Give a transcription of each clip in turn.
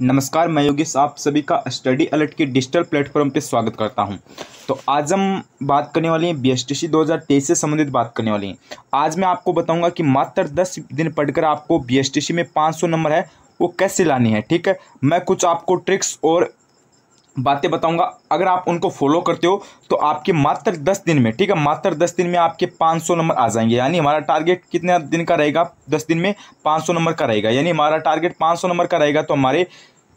नमस्कार मैं योगेश आप सभी का स्टडी अलर्ट के डिजिटल प्लेटफॉर्म पर स्वागत करता हूं तो आज हम बात करने वाले हैं बी एस टी सी दो हज़ार तेईस से संबंधित बात करने वाले हैं आज मैं आपको बताऊंगा कि मात्र दस दिन पढ़कर आपको बी एस टी सी में पाँच सौ नंबर है वो कैसे लानी है ठीक है मैं कुछ आपको ट्रिक्स और बातें बताऊंगा अगर आप उनको फॉलो करते हो तो आपके मात्र दस दिन में ठीक है मात्र दस दिन में आपके पाँच सौ नंबर आ जाएंगे यानी हमारा टारगेट कितने दिन का रहेगा दस दिन में पाँच सौ नंबर का रहेगा यानी हमारा टारगेट पाँच सौ नंबर का रहेगा तो हमारे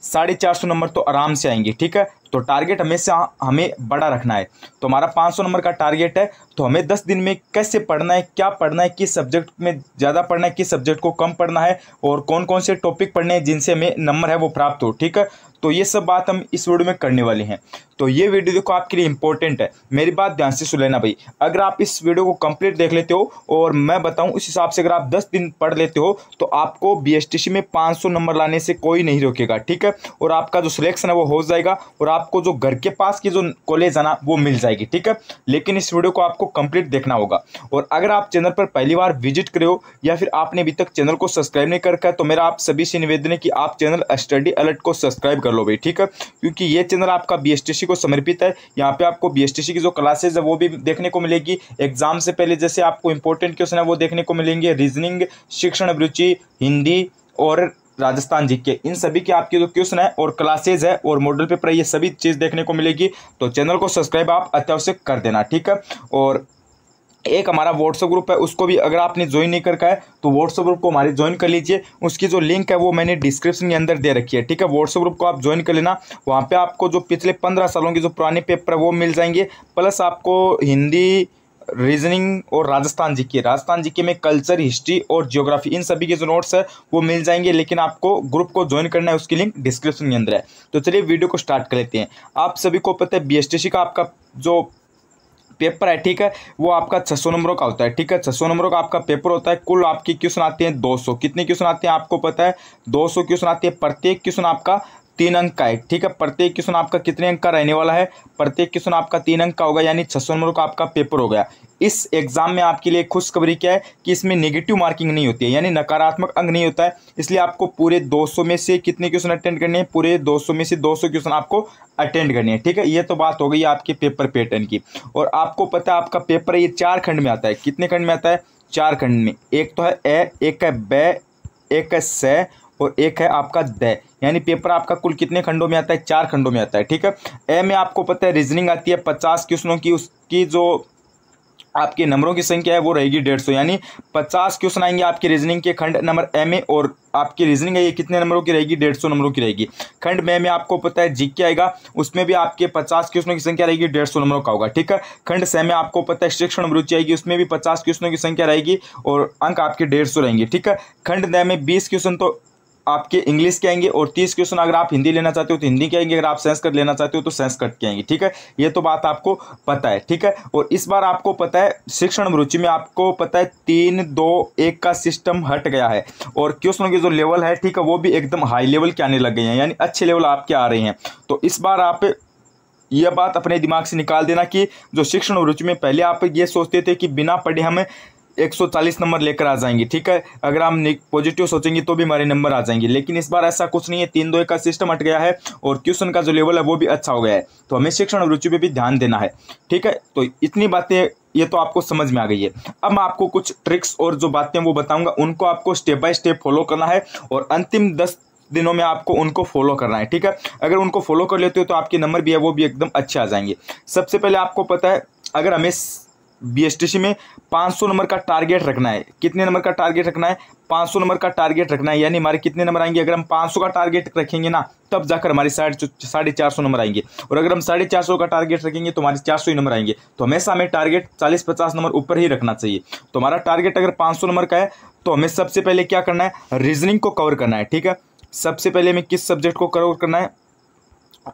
साढ़े चार सौ नंबर तो आराम से आएंगे ठीक है तो टारगेट हमेशा हमें बड़ा रखना है तो हमारा पाँच सौ नंबर का टारगेट है तो हमें दस दिन में कैसे पढ़ना है क्या पढ़ना है किस सब्जेक्ट में ज़्यादा पढ़ना है किस सब्जेक्ट को कम पढ़ना है और कौन कौन से टॉपिक पढ़ने हैं जिनसे हमें नंबर है वो प्राप्त हो ठीक है तो ये सब बात हम इस वीडियो में करने वाले हैं तो ये वीडियो देखो आपके लिए इंपॉर्टेंट है मेरी बात ध्यान से सुन लेना भाई अगर आप इस वीडियो को कंप्लीट देख लेते हो और मैं बताऊं उस हिसाब से अगर आप दस दिन पढ़ लेते हो तो आपको बी में पाँच नंबर लाने से कोई नहीं रोकेगा ठीक है और आपका जो सिलेक्शन है वो हो जाएगा और आपको जो घर के पास की जो कॉलेज है ना वो मिल जाएगी ठीक है लेकिन इस वीडियो को आपको कंप्लीट देखना होगा और अगर आप चैनल पर पहली बार विजिट करे हो या फिर आपने अभी तक चैनल को सब्सक्राइब नहीं कर रखा तो मेरा आप सभी से निवेदन है कि आप चैनल स्टडी अलर्ट को सब्सक्राइब कर लो भाई ठीक है क्योंकि ये चैनल आपका बी को समर्पित है यहाँ पे आपको बी की जो क्लासेज है वो भी देखने को मिलेगी एग्जाम से पहले जैसे आपको इंपॉर्टेंट क्वेश्चन है वो देखने को मिलेंगे रीजनिंग शिक्षण अभिरुचि हिंदी और राजस्थान जी के इन सभी के आपके जो क्वेश्चन है और क्लासेज है और मॉडल पेपर ये सभी चीज़ देखने को मिलेगी तो चैनल को सब्सक्राइब आप अत्यावश्यक कर देना ठीक है और एक हमारा व्हाट्सअप ग्रुप है उसको भी अगर आपने ज्वाइन नहीं कर है तो व्हाट्सअप ग्रुप को हमारे ज्वाइन कर लीजिए उसकी जो लिंक है वो मैंने डिस्क्रिप्शन के अंदर दे रखी है ठीक है व्हाट्सअप ग्रुप को आप ज्वाइन कर लेना वहाँ पे आपको जो पिछले पंद्रह सालों के जो पुराने पेपर है वो मिल जाएंगे प्लस आपको हिंदी रीजनिंग और राजस्थान जी की राजस्थान जी के में कल्चर हिस्ट्री और ज्योग्राफी इन सभी के जो नोट्स है वो मिल जाएंगे लेकिन आपको ग्रुप को ज्वाइन करना है उसकी लिंक डिस्क्रिप्शन के अंदर है तो चलिए वीडियो को स्टार्ट कर लेते हैं आप सभी को पता है बी का आपका जो पेपर है ठीक है वो आपका छह सौ नंबरों का होता है ठीक है छह सौ नंबरों का आपका पेपर होता है कुल आपकी क्वेश्चन आते हैं दो सौ कितने क्वेश्चन आते हैं आपको पता है दो सौ क्वेश्चन आते हैं प्रत्येक क्वेश्चन आपका तीन अंक का है ठीक है प्रत्येक क्वेश्चन आपका कितने अंक का रहने वाला है प्रत्येक क्वेश्चन आपका तीन अंक का होगा यानी छह सौ नंबर का आपका पेपर हो गया इस एग्ज़ाम में आपके लिए खुशखबरी क्या है कि इसमें नेगेटिव मार्किंग नहीं होती है यानी नकारात्मक अंक नहीं होता है इसलिए आपको पूरे 200 में से कितने क्वेश्चन अटेंड करने हैं पूरे 200 में से 200 क्वेश्चन आपको अटेंड करने हैं ठीक है ये तो बात हो गई आपके पेपर पैटर्न की और आपको पता है आपका पेपर ये चार खंड में आता है कितने खंड में आता है चार खंड में एक तो है ए एक है ब एक है स और एक है आपका द यानी पेपर आपका कुल कितने खंडों में आता है चार खंडों में आता है ठीक है ए में आपको पता है रीजनिंग आती है पचास क्वेश्चनों की उसकी जो आपके नंबरों की संख्या है वो रहेगी डेढ़ सौ यानी पचास क्वेश्चन आएंगे आपके रीजनिंग के खंड नंबर एम में और आपकी रीजनिंग है ये कितने नंबरों की रहेगी डेढ़ सौ नंबरों की रहेगी खंड में में आपको पता है जीके आएगा उसमें भी आपके पचास क्वेश्चनों की संख्या रहेगी डेढ़ सौ नंबरों का होगा ठीक है खंड से में आपको पता है शिक्षण रुचि आएगी उसमें भी पचास क्वेश्चनों की संख्या रहेगी और अंक आपके डेढ़ सौ रहेंगे ठीक है खंड दय में बीस क्वेश्चन तो आपके इंग्लिश के आएंगे और तीस क्वेश्चन अगर आप हिंदी लेना चाहते हो तो हिंदी के आएंगे अगर आप संस्कृत लेना चाहते हो तो संस्कृत के आएंगे ठीक है ये तो बात आपको पता है ठीक है और इस बार आपको पता है शिक्षण रुचि में आपको पता है तीन दो एक का सिस्टम हट गया है और क्वेश्चनों के जो लेवल है ठीक है वो भी एकदम हाई लेवल के आने लग गए हैं यानी अच्छे लेवल आपके आ रहे हैं तो इस बार आप यह बात अपने दिमाग से निकाल देना कि जो शिक्षण रुचि में पहले आप ये सोचते थे कि बिना पढ़े हमें 140 नंबर लेकर आ जाएंगे ठीक है अगर हम पॉजिटिव सोचेंगे तो भी हमारे नंबर आ जाएंगे लेकिन इस बार ऐसा कुछ नहीं है तीन दो का सिस्टम हट गया है और क्वेश्चन का जो लेवल है वो भी अच्छा हो गया है तो हमें शिक्षण और रुचि पर भी ध्यान देना है ठीक है तो इतनी बातें ये तो आपको समझ में आ गई है अब मैं आपको कुछ ट्रिक्स और जो बातें वो बताऊंगा उनको आपको स्टेप बाय स्टेप फॉलो करना है और अंतिम दस दिनों में आपको उनको फॉलो करना है ठीक है अगर उनको फॉलो कर लेते हो तो आपके नंबर भी है वो भी एकदम अच्छे आ जाएंगे सबसे पहले आपको पता है अगर हमें बीएसटीसी में 500 नंबर का टारगेट रखना है कितने नंबर का टारगेट रखना है 500 नंबर का टारगेट रखना है यानी हमारे कितने नंबर आएंगे अगर हम 500 का टारगेट रखेंगे ना तब जाकर हमारे साढ़े साढ़े चार सौ नंबर आएंगे और अगर हम साढ़े चार सौ का टारगेट रखेंगे तो हमारे चार सौ ही नंबर आएंगे तो हमेशा हमें टारगेट चालीस पचास नंबर ऊपर ही रखना चाहिए तो हमारा टारगेट अगर पाँच नंबर का है तो हमें सबसे पहले क्या करना है रीजनिंग को कवर करना है ठीक है सबसे पहले हमें किस सब्जेक्ट को कवर करना है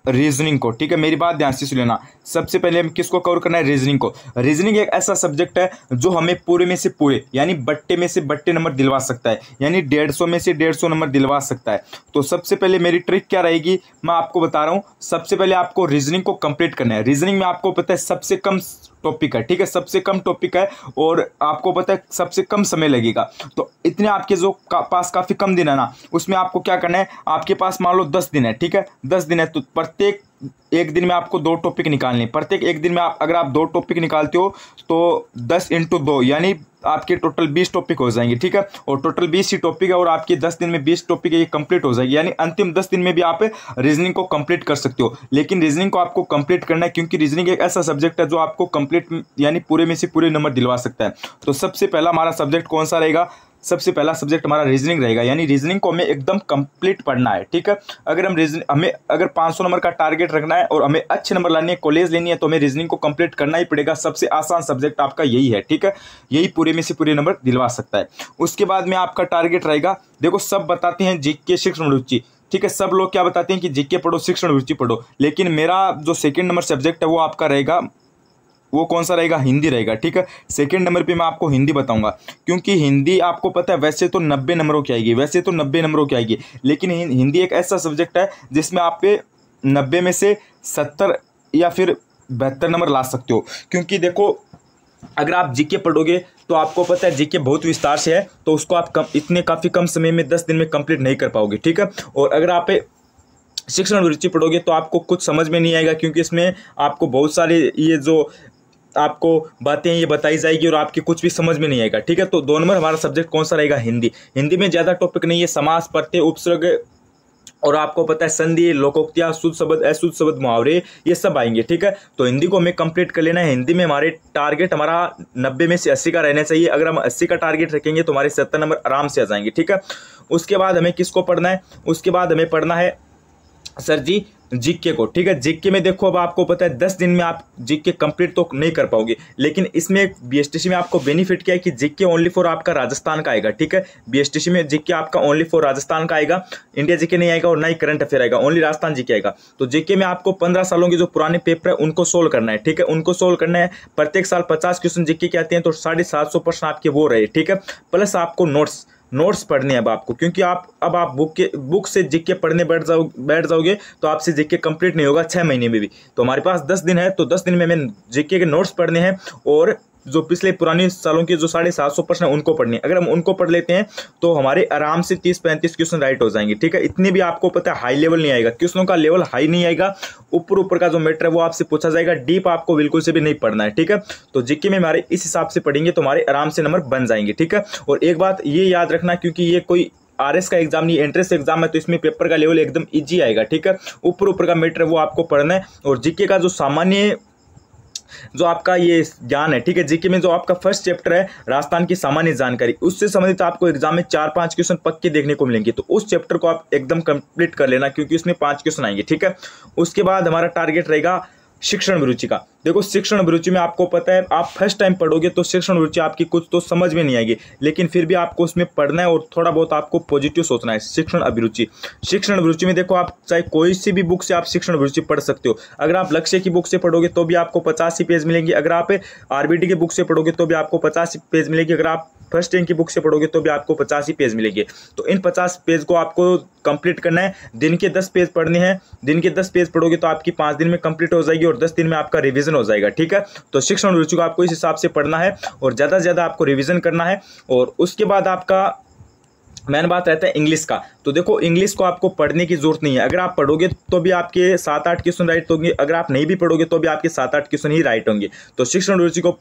रीजनिंग को ठीक है मेरी बात ध्यान से सुन लेना सबसे पहले हम किसको कवर करना है रीजनिंग को रीजनिंग एक ऐसा सब्जेक्ट है जो हमें पूरे में से पूरे यानी बट्टे में से बट्टे नंबर दिलवा सकता है यानी डेढ़ सौ में से डेढ़ सौ नंबर दिलवा सकता है तो सबसे पहले मेरी ट्रिक क्या रहेगी मैं आपको बता रहा हूँ सबसे पहले आपको रीजनिंग को कंप्लीट करना है रीजनिंग में आपको पता है सबसे कम टॉपिक है ठीक है सबसे कम टॉपिक है और आपको पता है सबसे कम समय लगेगा तो इतने आपके जो का, पास काफ़ी कम दिन है ना उसमें आपको क्या करना है आपके पास मान लो दस दिन है ठीक है दस दिन है तो प्रत्येक एक दिन में आपको दो टॉपिक निकालने प्रत्येक एक दिन में आप अगर आप दो टॉपिक निकालते हो तो दस इंटू दो यानी आपके टोटल बीस टॉपिक हो जाएंगे ठीक है और टोटल बीस ही टॉपिक है और आपके दस दिन में बीस टॉपिक ये कंप्लीट हो जाएगी यानी अंतिम दस दिन में भी आप रीजनिंग को कंप्लीट कर सकते हो लेकिन रीजनिंग को आपको कंप्लीट करना है क्योंकि रीजनिंग एक ऐसा सब्जेक्ट है जो आपको कंप्लीट यानी पूरे में से पूरे नंबर दिलवा सकता है तो सबसे पहला हमारा सब्जेक्ट कौन सा रहेगा सबसे पहला सब्जेक्ट हमारा रीजनिंग रहेगा यानी रीजनिंग को हमें एकदम कंप्लीट पढ़ना है ठीक है अगर हम रीजन हमें अगर 500 नंबर का टारगेट रखना है और हमें अच्छे नंबर लाने है कॉलेज लेनी है तो हमें रीजनिंग को कंप्लीट करना ही पड़ेगा सबसे आसान सब्जेक्ट आपका यही है ठीक है यही पूरे में से पूरे नंबर दिलवा सकता है उसके बाद में आपका टारगेट रहेगा देखो सब बताते हैं जीके शिक्षण रुचि ठीक है सब लोग क्या बताते हैं कि जीके पढ़ो शिक्षण रुचि पढ़ो लेकिन मेरा जो सेकंड नंबर सब्जेक्ट है वो आपका रहेगा वो कौन सा रहेगा हिंदी रहेगा ठीक है सेकेंड नंबर पर मैं आपको हिंदी बताऊँगा क्योंकि हिंदी आपको पता है वैसे तो नब्बे नंबरों की आएगी वैसे तो नब्बे नंबरों की आएगी लेकिन हिंदी एक ऐसा सब्जेक्ट है जिसमें आप पे नब्बे में से सत्तर या फिर बहत्तर नंबर ला सकते हो क्योंकि देखो अगर आप जीके पढ़ोगे तो आपको पता है जीके बहुत विस्तार से है तो उसको आप कम इतने काफ़ी कम समय में दस दिन में कंप्लीट नहीं कर पाओगे ठीक है और अगर आप शिक्षण रुचि पढ़ोगे तो आपको कुछ समझ में नहीं आएगा क्योंकि इसमें आपको बहुत सारे ये जो आपको बातें ये बताई जाएगी और आपकी कुछ भी समझ में नहीं आएगा ठीक है तो दो नंबर हमारा सब्जेक्ट कौन सा रहेगा हिंदी हिंदी में ज़्यादा टॉपिक नहीं है समास प्रत्यय उपसर्ग और आपको पता है संधि लोकोक्तियाँ शुद्ध शब्द अशुद्ध शब्द मुहावरे ये सब आएंगे ठीक है तो हिंदी को हमें कंप्लीट कर लेना है हिंदी में हमारे टारगेट हमारा नब्बे में से अस्सी का रहना चाहिए अगर हम अस्सी का टारगेट रखेंगे तो हमारे सत्तर नंबर आराम से आ जाएंगे ठीक है उसके बाद हमें किसको पढ़ना है उसके बाद हमें पढ़ना है सर जी जीके को ठीक है जीके में देखो अब आपको पता है दस दिन में आप जीके कंप्लीट तो नहीं कर पाओगे लेकिन इसमें बीएसटीसी में आपको बेनिफिट क्या है कि जीके ओनली फॉर आपका राजस्थान का आएगा ठीक है बीएसटीसी में जीके आपका ओनली फॉर राजस्थान का आएगा इंडिया जीके नहीं आएगा और ना ही करंट अफेयर आएगा ओनली राजस्थान जीके आएगा तो जीके में आपको पंद्रह सालों के जो पुराने पेपर है उनको सोल्व करना है ठीक है उनको सोल्व करना है प्रत्येक साल पचास क्वेश्चन जीके के आते हैं तो साढ़े सात सौ प्रश्न आपके वो रहे ठीक है प्लस आपको नोट्स नोट्स पढ़ने हैं अब आपको क्योंकि आप अब आप बुक के बुक से जिक के पढ़ने बैठ जाओ बैठ जाओगे तो आपसे के कंप्लीट नहीं होगा छः महीने में भी तो हमारे पास दस दिन है तो दस दिन में हमें जिक के नोट्स पढ़ने हैं और जो पिछले पुराने सालों के जो साढ़े सात सौ प्रश्न उनको पढ़ने अगर हम उनको पढ़ लेते हैं तो हमारे आराम से तीस पैंतीस क्वेश्चन राइट हो जाएंगे ठीक है इतने भी आपको पता है हाई लेवल नहीं आएगा क्वेश्चनों का लेवल हाई नहीं आएगा ऊपर ऊपर का जो मैटर है वो आपसे पूछा जाएगा डीप आपको बिल्कुल से भी नहीं पढ़ना है ठीक है तो जिक्के में हमारे इस हिसाब से पढ़ेंगे तो हमारे आराम से नंबर बन जाएंगे ठीक है और एक बात ये याद रखना क्योंकि ये कोई आर का एग्जाम नहीं एंट्रेंस एग्जाम है तो इसमें पेपर का लेवल एकदम इजी आएगा ठीक है ऊपर ऊपर का मैटर वो आपको पढ़ना है और जीके का जो सामान्य जो आपका ये ज्ञान है ठीक है जीके में जो आपका फर्स्ट चैप्टर है राजस्थान की सामान्य जानकारी उससे संबंधित आपको एग्जाम में चार पांच क्वेश्चन पक्के देखने को मिलेंगे तो उस चैप्टर को आप एकदम कंप्लीट कर लेना क्योंकि उसमें पांच क्वेश्चन आएंगे ठीक है उसके बाद हमारा टारगेट रहेगा शिक्षण रुचि का देखो शिक्षण अभिरुचि में आपको पता है आप फर्स्ट टाइम पढ़ोगे तो शिक्षण अभिरुचि आपकी कुछ तो समझ में नहीं आएगी लेकिन फिर भी आपको उसमें पढ़ना है और थोड़ा बहुत आपको पॉजिटिव सोचना है शिक्षण अभिरुचि शिक्षण अभिरुचि में देखो आप चाहे कोई सी भी बुक से आप शिक्षण अभिरुचि पढ़ सकते हो अगर आप लक्ष्य की बुक से पढ़ोगे तो भी आपको पचासी पेज मिलेंगे अगर आप आर की बुक से पढ़ोगे तो भी आपको पचासी पेज मिलेगी अगर आप फर्स्ट टाइम की बुक से पढ़ोगे तो भी आपको पचास ही पेज तो तो मिलेंगे तो इन पचास पेज को आपको कंप्लीट करना है दिन के दस पेज पढ़ने हैं दिन के दस पेज पढ़ोगे तो आपकी पाँच दिन में कंप्लीट हो जाएगी और दस दिन में आपका रिविजन रिविजन हो जाएगा ठीक है तो शिक्षण रुचि को आपको इस हिसाब से पढ़ना है और ज़्यादा से ज़्यादा आपको रिविजन करना है और उसके बाद आपका मैन बात रहता है इंग्लिश का तो देखो इंग्लिश को आपको पढ़ने की जरूरत नहीं है अगर आप पढ़ोगे तो भी आपके सात आठ क्वेश्चन राइट होंगे अगर आप नहीं भी पढ़ोगे तो भी आपके सात आठ क्वेश्चन ही राइट होंगे तो शिक्षण रुचि को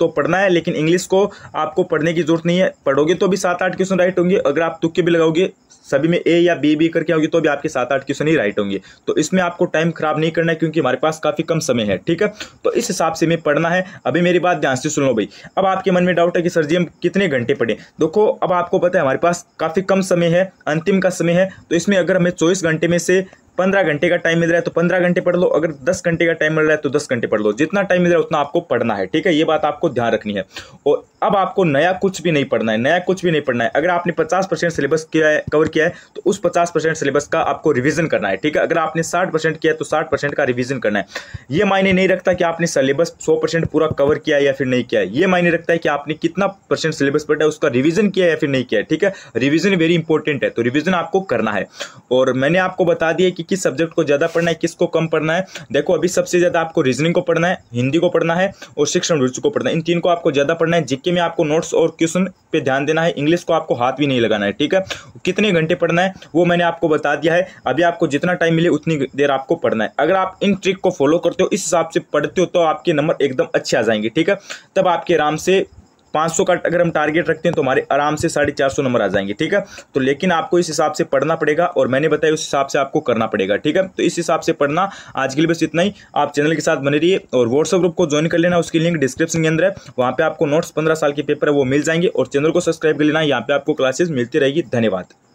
तो पढ़ना है लेकिन इंग्लिश को आपको पढ़ने की जरूरत नहीं है पढ़ोगे तो भी सात आठ क्वेश्चन राइट होंगे अगर आप तुक्के भी लगाओगे सभी में ए या बी बी करके आओगे तो भी आपके सात आठ क्वेश्चन ही राइट होंगे तो इसमें आपको टाइम खराब नहीं करना है क्योंकि हमारे पास काफ़ी कम समय है ठीक है तो इस हिसाब से मैं पढ़ना है अभी मेरी बात ध्यान से सुन लो भाई अब आपके मन में डाउट है कि सर जी हम कितने घंटे पढ़े देखो अब आपको पता है हमारे पास काफ़ी कम समय है अंतिम का समय है तो इसमें अगर हमें चौबीस घंटे में से पंद्रह घंटे का टाइम मिल रहा है तो पंद्रह घंटे पढ़ लो अगर दस घंटे का टाइम मिल रहा है तो दस घंटे पढ़ लो जितना टाइम मिल रहा है उतना आपको पढ़ना है ठीक है ये बात आपको ध्यान रखनी है और अब आपको नया कुछ भी नहीं पढ़ना है नया कुछ भी नहीं पढ़ना है अगर आपने पचास परसेंट सिलेबस किया है कवर किया है तो उस पचास परसेंट सिलेबस का आपको रिविजन करना है ठीक है अगर आपने साठ परसेंट किया है तो साठ परसेंट का रिविजन करना है ये मायने नहीं रखता कि आपने सिलेबस सौ परसेंट पूरा कवर किया है या फिर नहीं किया है ये मायने रखता है कि आपने कितना परसेंट सिलेबस पढ़ा है उसका रिविजन किया है या फिर नहीं किया है ठीक है रिविजन वेरी इंपॉर्टेंट है तो रिविजन आपको करना है और मैंने आपको बता दिया कि किस सब्जेक्ट को ज़्यादा पढ़ना है किसको कम पढ़ना है देखो अभी सबसे ज़्यादा आपको रीजनिंग को पढ़ना है हिंदी को पढ़ना है और शिक्षण रुचि को पढ़ना है इन तीन को आपको ज़्यादा पढ़ना है जिक्के में आपको नोट्स और क्वेश्चन पे ध्यान देना है इंग्लिश को आपको हाथ भी नहीं लगाना है ठीक है कितने घंटे पढ़ना है वो मैंने आपको बता दिया है अभी आपको जितना टाइम मिले उतनी देर आपको पढ़ना है अगर आप इन ट्रिक को फॉलो करते हो इस हिसाब से पढ़ते हो तो आपके नंबर एकदम अच्छे आ जाएंगे ठीक है तब आपके आराम से 500 का अगर हम टारगेट रखते हैं तो हमारे आराम से साढ़े चार सौ नंबर आ जाएंगे ठीक है तो लेकिन आपको इस हिसाब से पढ़ना पड़ेगा और मैंने बताया उस हिसाब से आपको करना पड़ेगा ठीक है तो इस हिसाब से पढ़ना आज के लिए बस इतना ही आप चैनल के साथ बने रहिए और व्हाट्सअप ग्रुप को ज्वाइन कर लेना उसकी लिंक डिस्क्रिप्शन के अंदर है वहाँ पर आपको नोट्स पंद्रह साल के पेपर है वो मिल जाएंगे और चैनल को सब्सक्राइब कर लेना यहाँ पर आपको क्लासेस मिलती रहेगी धन्यवाद